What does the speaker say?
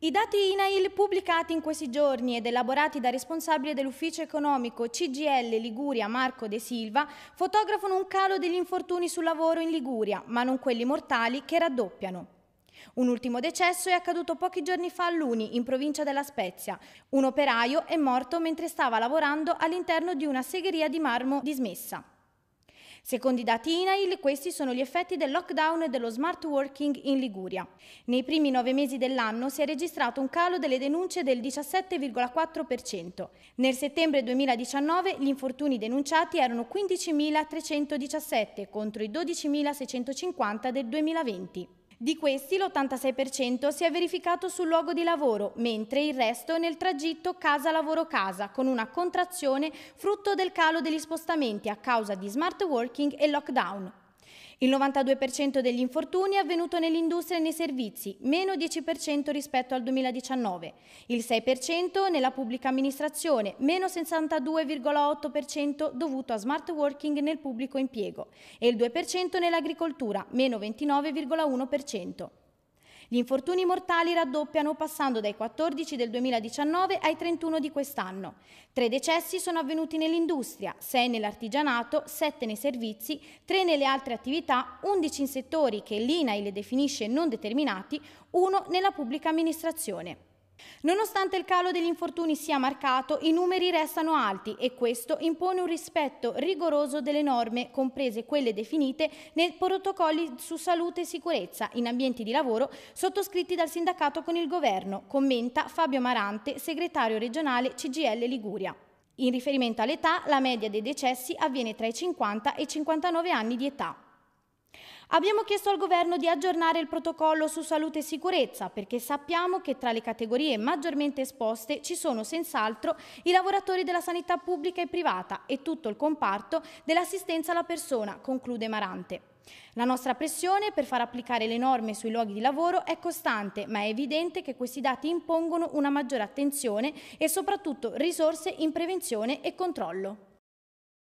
I dati INAIL pubblicati in questi giorni ed elaborati da responsabile dell'ufficio economico CGL Liguria Marco De Silva fotografano un calo degli infortuni sul lavoro in Liguria, ma non quelli mortali che raddoppiano. Un ultimo decesso è accaduto pochi giorni fa a Luni, in provincia della Spezia. Un operaio è morto mentre stava lavorando all'interno di una segheria di marmo dismessa. Secondo i dati INAIL, questi sono gli effetti del lockdown e dello smart working in Liguria. Nei primi nove mesi dell'anno si è registrato un calo delle denunce del 17,4%. Nel settembre 2019 gli infortuni denunciati erano 15.317 contro i 12.650 del 2020. Di questi l'86% si è verificato sul luogo di lavoro, mentre il resto nel tragitto casa-lavoro-casa, con una contrazione frutto del calo degli spostamenti a causa di smart working e lockdown. Il 92% degli infortuni è avvenuto nell'industria e nei servizi, meno 10% rispetto al 2019, il 6% nella pubblica amministrazione, meno 62,8% dovuto a smart working nel pubblico impiego e il 2% nell'agricoltura, meno 29,1%. Gli infortuni mortali raddoppiano passando dai 14 del 2019 ai 31 di quest'anno. Tre decessi sono avvenuti nell'industria, sei nell'artigianato, sette nei servizi, tre nelle altre attività, 11 in settori che l'INAI le definisce non determinati, uno nella pubblica amministrazione. Nonostante il calo degli infortuni sia marcato, i numeri restano alti e questo impone un rispetto rigoroso delle norme, comprese quelle definite nei protocolli su salute e sicurezza in ambienti di lavoro sottoscritti dal sindacato con il governo, commenta Fabio Marante, segretario regionale CGL Liguria. In riferimento all'età, la media dei decessi avviene tra i 50 e i 59 anni di età. Abbiamo chiesto al governo di aggiornare il protocollo su salute e sicurezza perché sappiamo che tra le categorie maggiormente esposte ci sono senz'altro i lavoratori della sanità pubblica e privata e tutto il comparto dell'assistenza alla persona, conclude Marante. La nostra pressione per far applicare le norme sui luoghi di lavoro è costante, ma è evidente che questi dati impongono una maggiore attenzione e soprattutto risorse in prevenzione e controllo.